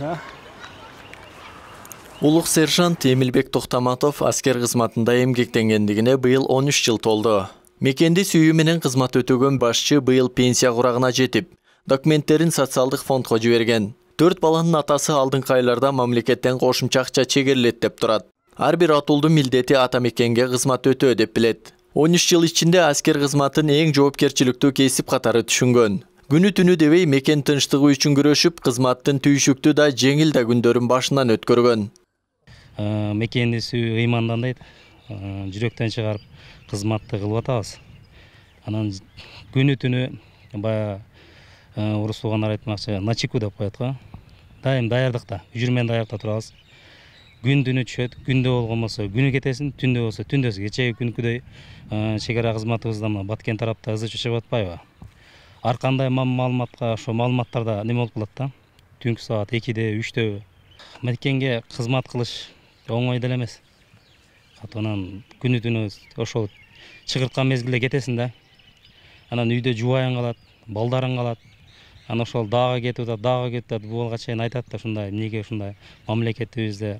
да улук сержант эмилбек токтоматов аскер кызматында эмгектенгендигине быйыл он үч жыл толду мекенди сүйүү менен кызмат өтөгөн башчы быйыл пенсия курагына жетип документтерин социалдык фондко жиберген төрт баланын атасы алдыңкы айларда мамлекеттен кошумча акча чегерилет деп турат ар бир атуулдун милдети ата мекенге кызмат өтөө деп билет он үч жыл ичинде аскер кызматын эң жоопкерчиликтүү кесип катары түшүнгөн күні түні дебей мекен тынчтыгы үчүн күрөшүп кызматтын түйшүктүү да жеңил да күндөрүн башынан өткөргөн мекенди сүйүү ыймандан дейт жүрөктөн чыгарып кызматты кылып атабыз анан күнү түнү баягы орус туугандар айтмакчы на деп коет го дайым даярдыкта жүрмөн даярдыкта турабыз күн түнү түшөт күндө болгон болсо күнү кетесиң түндө болсо түндөсүн кечеги күнкүдөй чек ара кызматыбызда мына баткен тарапта ызы чөчөп атпайбы арқандай маалыматка ошо маалыматтарда неме болуп калат да түнкү саат экиде үчтө мекенге кызмат кылыш оңой деле эмес анан күнү түнү ошол чыгырткан мезгилде кетесиң да анан үйдө жубайың калат балдарың калат анан ошол дагы кетип атат дагы кетип атат буга чейин айтат да ушундай эмнеге ушундай мамлекетибизде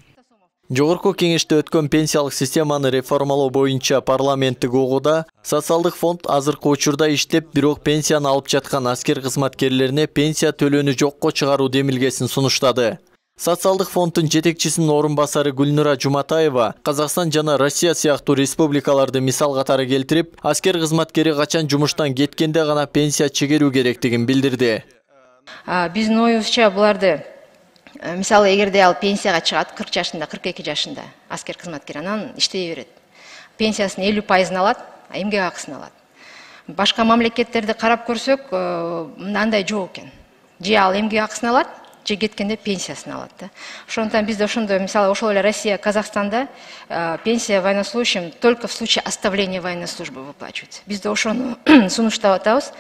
жогорку кеңеште өткөн пенсиялык системаны реформалоо боюнча парламенттик угууда социалдык фонд азыркы учурда иштеп бирок пенсияны алып жаткан аскер кызматкерлерине пенсия төлөөнү жокко чыгаруу демилгесин сунуштады социалдык фонддун жетекчисинин орун басары гүлнура жуматаева казакстан жана россия сыяктуу республикаларды мисал катары келтирип аскер кызматкери качан жумуштан кеткенде гана пенсия чегерүү керектигин билдирди биздин оюбузча буларды Э, мисалы егерде ал пенсияға шығады қырық жашында қырық екі жашында аскер қызметкер анан иштей береді пенсиясынын элүү пайызын алат эмгек акысын алат башка мамлекеттерди карап көрсөк э, андай жок экен же ал эмгек акысын алат же кеткенде пенсиясын алат да ошондуктан бизде ошондой мисалы ошол эле россия казакстанда э, пенсия военнослужащим только в случае оставления военной службы выплачивается бизде ошону сунуштап атабыз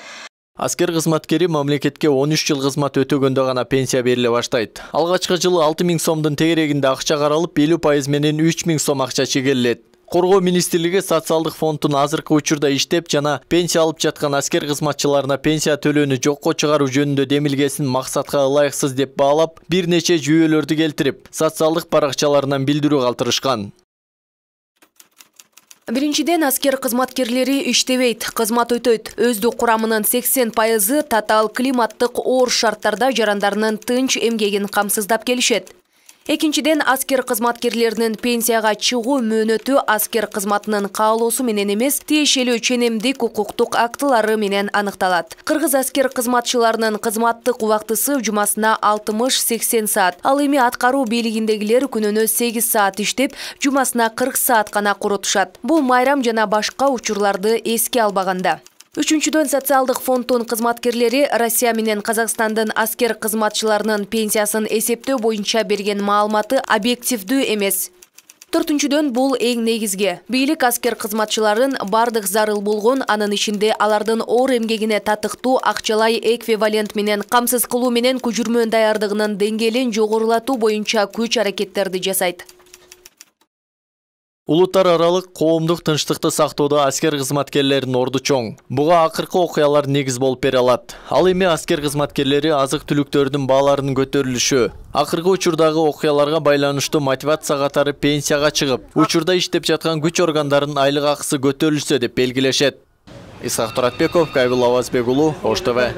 аскер кызматкери мамлекетке он үч жыл кызмат өтөгөндө гана пенсия бериле баштайт алгачкы жылы алты миң сомдун тегерегинде акча каралып элүү пайыз менен үч миң сом акча чегерилет коргоо министрлиги социалдык фонддун азыркы учурда иштеп жана пенсия алып жаткан аскер кызматчыларына пенсия төлөөнү жокко чыгаруу жөнүндө демилгесин максатка ылайыксыз деп баалап бир нече жүйөлөрдү келтирип социалдык баракчаларынан билдирүү калтырышкан биринчиден аскер кызматкерлери иштебейт кызмат өтөт өздүк курамынын сексен пайызы татаал климаттык оор шарттарда жарандарынын тынч эмгегин камсыздап келишет экинчиден аскер кызматкерлеринин пенсияга чыгуу мөөнөтү аскер кызматынын каалоосу менен эмес тиешелүү ченемдик укуктук актылары менен аныкталат кыргыз аскер кызматчыларынын кызматтык убактысы жумасына алтымыш сексен саат ал эми аткаруу бийлигиндегилер күнүнө сегиз саат иштеп жумасына кырк саат гана курутушат бул майрам жана башка учурларды эске албаганда үчүнчүдөн социалдык фонддун кызматкерлери россия менен казакстандын аскер кызматчыларынын пенсиясын эсептөө боюнча берген маалыматы объективдүү эмес төртүнчүдөн бул эң негизги бийлик аскер кызматчыларын баардык зарыл болгон анын ичинде алардын оор эмгегине татыктуу акчалай эквивалент менен камсыз кылуу менен күжүрмөн даярдыгынын деңгээлин жогорулатуу боюнча күч аракеттерди жасайт улуттар аралык коомдук тынчтыкты сактоодо аскер кызматкерлеринин орду чоң буга акыркы окуялар негиз болуп бере алат ал эми аскер кызматкерлери азык түлүктөрдүн бааларынын көтөрүлүшү акыркы учурдагы окуяларга байланыштуу мотивация катары пенсияга чыгып учурда иштеп жаткан күч органдарынын айлык акысы көтөрүлсө деп белгилешет исхак туратбеков гайбул авазбек уулу ош тв